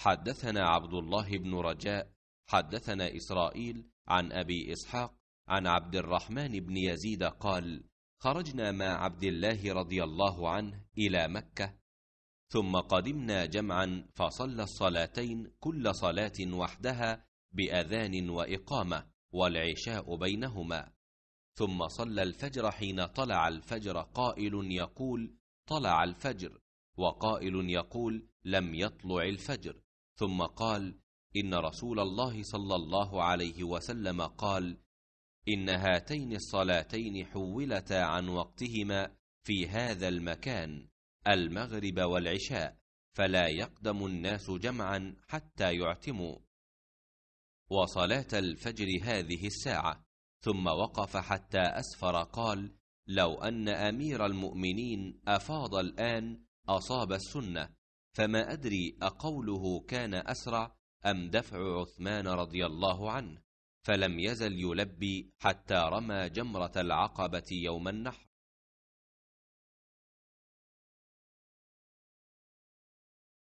حدثنا عبد الله بن رجاء حدثنا اسرائيل عن ابي اسحاق عن عبد الرحمن بن يزيد قال خرجنا مع عبد الله رضي الله عنه الى مكه ثم قدمنا جمعا فصلى الصلاتين كل صلاه وحدها باذان واقامه والعشاء بينهما ثم صلى الفجر حين طلع الفجر قائل يقول طلع الفجر وقائل يقول لم يطلع الفجر ثم قال ان رسول الله صلى الله عليه وسلم قال ان هاتين الصلاتين حولتا عن وقتهما في هذا المكان المغرب والعشاء فلا يقدم الناس جمعا حتى يعتموا وصلاه الفجر هذه الساعه ثم وقف حتى اسفر قال لو ان امير المؤمنين افاض الان اصاب السنه فما أدري أقوله كان أسرع أم دفع عثمان رضي الله عنه فلم يزل يلبي حتى رمى جمرة العقبة يوم النحر